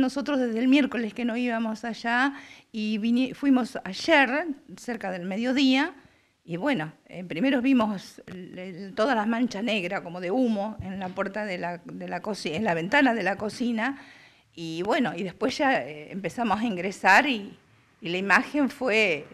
nosotros desde el miércoles que no íbamos allá y fuimos ayer, cerca del mediodía, y bueno, eh, primero vimos todas las manchas negras como de humo en la puerta de la, de la cocina, en la ventana de la cocina, y bueno, y después ya eh, empezamos a ingresar y, la imagen fue,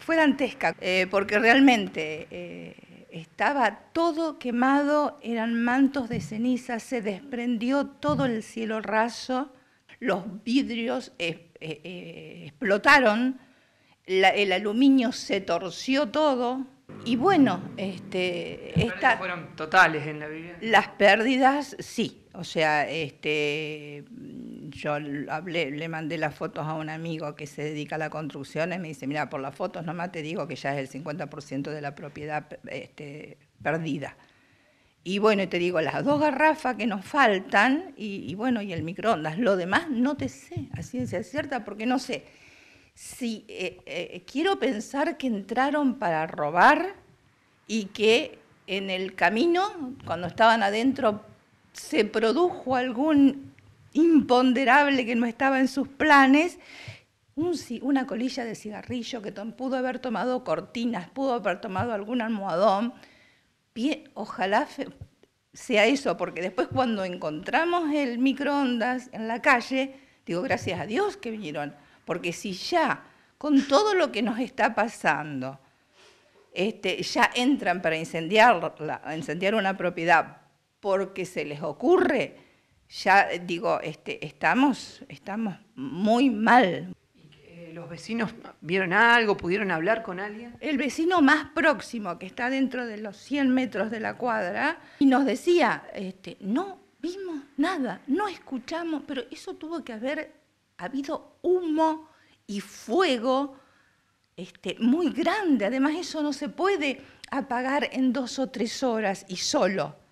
fue dantesca, eh, porque realmente estaba todo quemado, eran mantos de ceniza, se desprendió todo el cielo raso los vidrios eh, eh, explotaron, el aluminio se torció todo. Y bueno, este, las fueron totales en la vivienda. Las pérdidas, sí. O sea, este, yo le mandé las fotos a un amigo que se dedica a la construcción y me dice, mira, por las fotos nomás te digo que ya es el 50% de la propiedad este, perdida. Y bueno, te digo, las dos garrafas que nos faltan, y, bueno, y el microondas, lo demás no te sé, a ciencia cierta, porque no sé. Si eh, eh, quiero pensar que entraron para robar y que en el camino, cuando estaban adentro, se produjo algún imponderable que no estaba en sus planes, una colilla de cigarrillo que pudo haber tomado cortinas, pudo haber tomado algún almohadón, ojalá sea eso, porque después cuando encontramos el microondas en la calle, digo, gracias a Dios que vinieron, porque si ya, con todo lo que nos está pasando, este, ya entran para incendiar una propiedad porque se les ocurre, ya digo, este, estamos, estamos muy mal vecinos vieron algo? ¿Pudieron hablar con alguien? El vecino más próximo, que está dentro de los 100 metros de la cuadra, y nos decía, este, no vimos nada, no escuchamos, pero eso tuvo que haber habido humo y fuego este, muy grande. Además, eso no se puede apagar en dos o tres horas y solo.